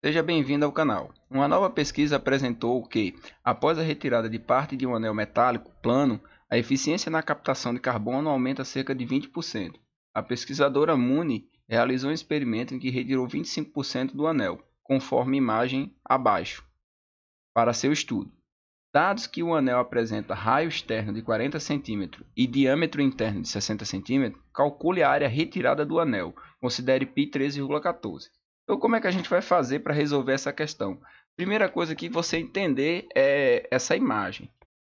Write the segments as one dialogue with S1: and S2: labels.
S1: Seja bem-vindo ao canal. Uma nova pesquisa apresentou que, após a retirada de parte de um anel metálico plano, a eficiência na captação de carbono aumenta cerca de 20%. A pesquisadora Muni realizou um experimento em que retirou 25% do anel, conforme imagem abaixo, para seu estudo. Dados que o anel apresenta raio externo de 40 cm e diâmetro interno de 60 cm, calcule a área retirada do anel, considere π 13,14. Então, como é que a gente vai fazer para resolver essa questão? Primeira coisa que você entender é essa imagem.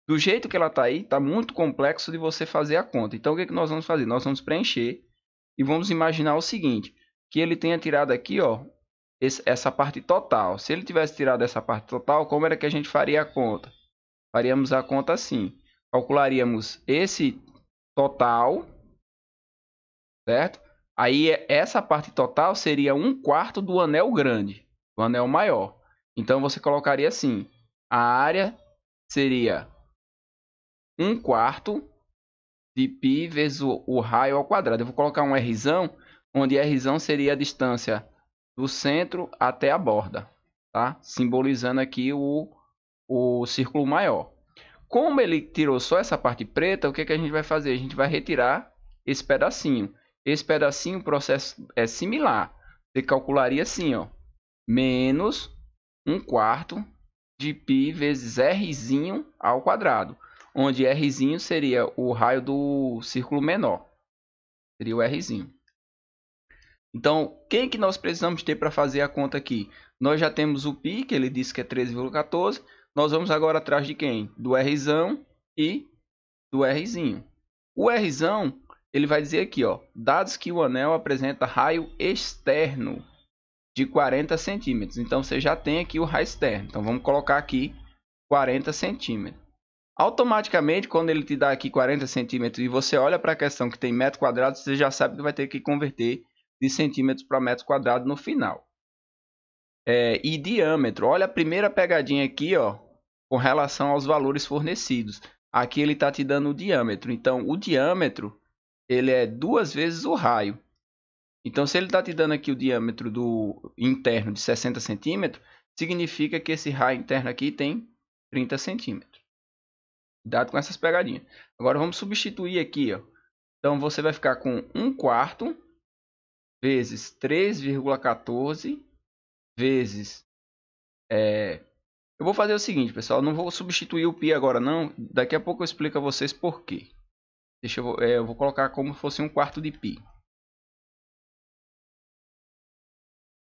S1: Do jeito que ela está aí, está muito complexo de você fazer a conta. Então, o que, é que nós vamos fazer? Nós vamos preencher e vamos imaginar o seguinte, que ele tenha tirado aqui ó, esse, essa parte total. Se ele tivesse tirado essa parte total, como era que a gente faria a conta? Faríamos a conta assim. Calcularíamos esse total, certo? Aí essa parte total seria um quarto do anel grande, o anel maior. Então você colocaria assim: a área seria um quarto de π vezes o, o, raio ao quadrado. Eu vou colocar um R, onde R seria a distância do centro até a borda, tá? Simbolizando aqui o, o círculo maior. Como ele tirou só essa parte preta, o que, que a gente vai fazer? A gente vai retirar esse pedacinho. Esse pedacinho, o processo é similar. Você calcularia assim, ó, menos 1 quarto de π vezes rzinho ao quadrado, onde rzinho seria o raio do círculo menor. Seria o rzinho. Então, quem que nós precisamos ter para fazer a conta aqui? Nós já temos o π, que ele disse que é 13,14. Nós vamos agora atrás de quem? Do r e do rzinho. O r ele vai dizer aqui, ó, dados que o anel apresenta raio externo de 40 centímetros. Então você já tem aqui o raio externo. Então vamos colocar aqui 40 centímetros. Automaticamente, quando ele te dá aqui 40 centímetros e você olha para a questão que tem metro quadrado, você já sabe que vai ter que converter de centímetros para metro quadrado no final. É, e diâmetro. Olha a primeira pegadinha aqui, ó, com relação aos valores fornecidos. Aqui ele está te dando o diâmetro. Então, o diâmetro ele é duas vezes o raio. Então, se ele está te dando aqui o diâmetro do interno de 60 centímetros, significa que esse raio interno aqui tem 30 centímetros. Cuidado com essas pegadinhas. Agora, vamos substituir aqui. Ó. Então, você vai ficar com 1 quarto vezes 3,14 vezes... É... Eu vou fazer o seguinte, pessoal. Não vou substituir o π agora, não. Daqui a pouco eu explico a vocês por quê. Deixa eu, é, eu vou colocar como se fosse um quarto de pi.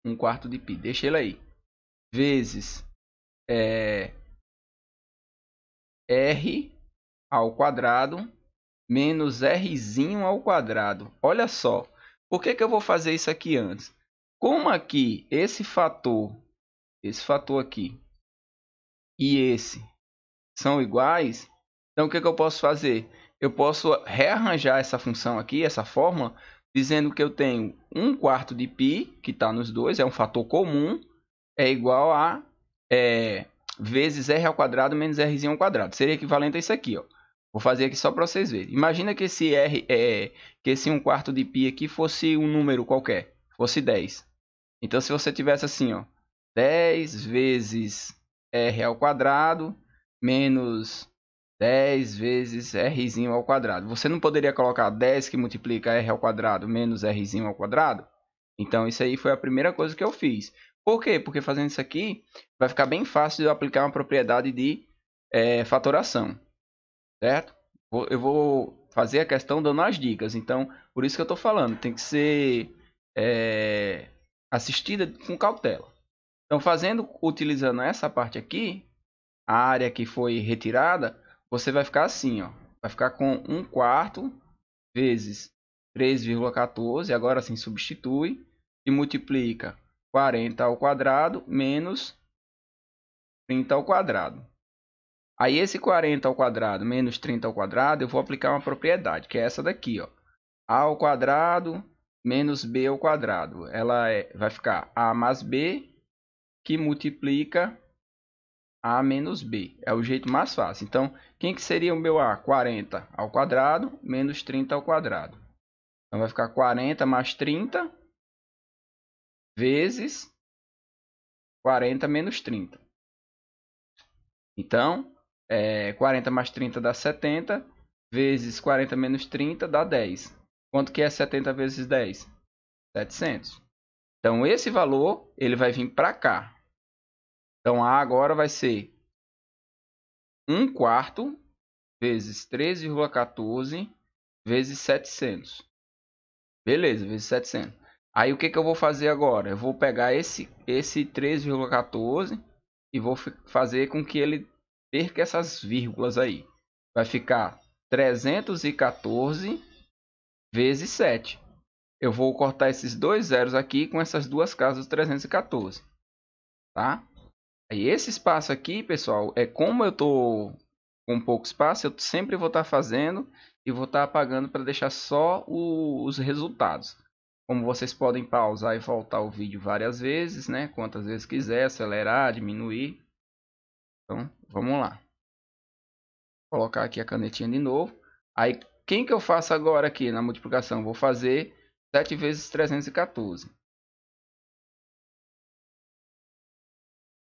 S1: Um quarto de pi. Deixa ele aí. Vezes é, r ao quadrado menos rzinho ao quadrado. Olha só. Por que, que eu vou fazer isso aqui antes? Como aqui esse fator, esse fator aqui e esse são iguais, então o que, que eu posso fazer? eu posso rearranjar essa função aqui, essa fórmula, dizendo que eu tenho 1 quarto de π, que está nos dois, é um fator comum, é igual a é, vezes r ao quadrado menos r ao quadrado. Seria equivalente a isso aqui. Ó. Vou fazer aqui só para vocês verem. Imagina que esse r é, que esse 1 quarto de π aqui fosse um número qualquer, fosse 10. Então, se você tivesse assim, ó, 10 vezes r ao quadrado menos 10 vezes r ao quadrado. Você não poderia colocar 10 que multiplica r ao quadrado menos r ao quadrado? Então isso aí foi a primeira coisa que eu fiz. Por quê? Porque fazendo isso aqui vai ficar bem fácil de eu aplicar uma propriedade de é, fatoração, certo? Eu vou fazer a questão dando as dicas. Então por isso que eu estou falando, tem que ser é, assistida com cautela. Então fazendo, utilizando essa parte aqui, a área que foi retirada, você vai ficar assim, ó. Vai ficar com 1 quarto vezes 3,14, agora sim substitui e multiplica 40 ao quadrado menos 30 ao quadrado. Aí esse 40 ao quadrado menos 30 ao quadrado, eu vou aplicar uma propriedade, que é essa daqui, ó. A ao quadrado menos b ao quadrado. Ela é, vai ficar a mais b que multiplica a menos B. É o jeito mais fácil. Então, quem que seria o meu A? 40 ao quadrado menos 30 ao quadrado. Então, vai ficar 40 mais 30 vezes 40 menos 30. Então, é, 40 mais 30 dá 70, vezes 40 menos 30 dá 10. Quanto que é 70 vezes 10? 700. Então, esse valor ele vai vir para cá, então A agora vai ser 1 quarto vezes 13,14 vezes 700. Beleza, vezes 700. Aí o que, que eu vou fazer agora? Eu vou pegar esse, esse 3,14 e vou fazer com que ele perca essas vírgulas aí. Vai ficar 314 vezes 7. Eu vou cortar esses dois zeros aqui com essas duas casas 314. Tá? E esse espaço aqui, pessoal, é como eu estou com pouco espaço, eu sempre vou estar tá fazendo e vou estar tá apagando para deixar só o, os resultados. Como vocês podem pausar e voltar o vídeo várias vezes, né? Quantas vezes quiser, acelerar, diminuir. Então, vamos lá. Vou colocar aqui a canetinha de novo. Aí, quem que eu faço agora aqui na multiplicação? Vou fazer 7 vezes 314.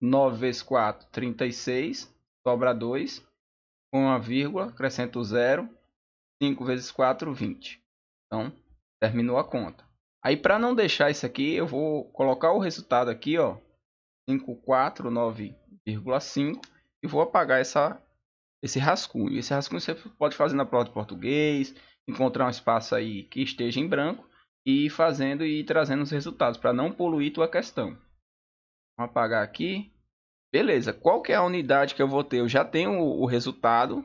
S1: 9 vezes 4, 36. Sobra 2. Com a vírgula, acrescento 0, 5 vezes 4, 20. Então, terminou a conta. Aí, para não deixar isso aqui, eu vou colocar o resultado aqui, ó. 549,5. E vou apagar essa, esse rascunho. Esse rascunho você pode fazer na prova de português. Encontrar um espaço aí que esteja em branco. E ir fazendo e ir trazendo os resultados. Para não poluir tua questão. Vou apagar aqui. Beleza, qual que é a unidade que eu vou ter? Eu já tenho o, o resultado.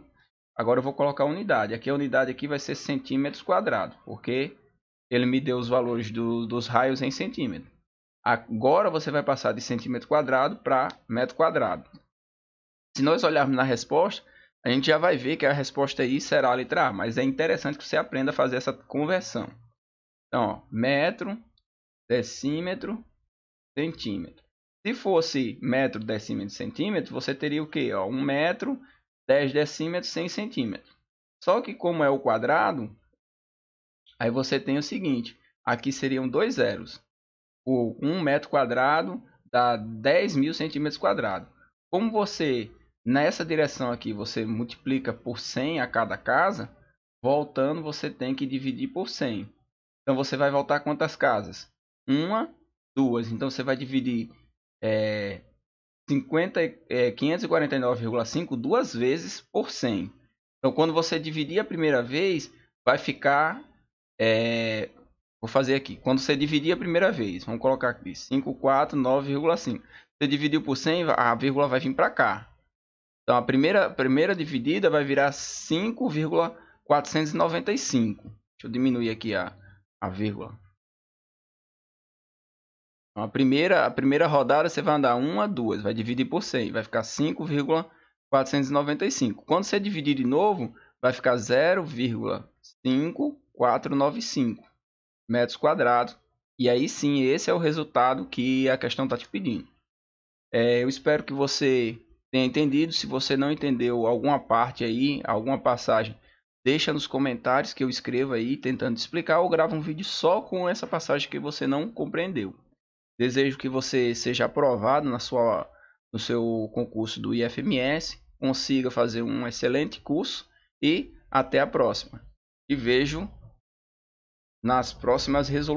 S1: Agora eu vou colocar a unidade. Aqui a unidade aqui vai ser centímetros quadrados, porque ele me deu os valores do, dos raios em centímetro. Agora você vai passar de centímetro quadrado para metro quadrado. Se nós olharmos na resposta, a gente já vai ver que a resposta aí será a letra A, mas é interessante que você aprenda a fazer essa conversão. Então, ó, metro, decímetro, centímetro. Se fosse metro, decímetro, centímetro, você teria o quê? Ó, 1 metro, 10 decímetros, 100 centímetros. Só que como é o quadrado, aí você tem o seguinte. Aqui seriam dois zeros. O 1 metro quadrado dá dez mil centímetros quadrados. Como você, nessa direção aqui, você multiplica por 100 a cada casa, voltando você tem que dividir por 100. Então você vai voltar quantas casas? Uma, duas. Então você vai dividir é, 50, é, 549,5 duas vezes por 100. Então, quando você dividir a primeira vez, vai ficar. É, vou fazer aqui. Quando você dividir a primeira vez, vamos colocar aqui 549,5. Você dividiu por 100, a vírgula vai vir para cá. Então, a primeira, primeira dividida vai virar 5,495. Deixa eu diminuir aqui a, a vírgula. Então, a primeira, a primeira rodada você vai andar a duas, vai dividir por 100, vai ficar 5,495. Quando você dividir de novo, vai ficar 0,5495 metros quadrados. E aí sim, esse é o resultado que a questão está te pedindo. É, eu espero que você tenha entendido. Se você não entendeu alguma parte aí, alguma passagem, deixa nos comentários que eu escrevo aí tentando explicar ou gravo um vídeo só com essa passagem que você não compreendeu. Desejo que você seja aprovado na sua, no seu concurso do IFMS, consiga fazer um excelente curso e até a próxima. E vejo nas próximas resoluções.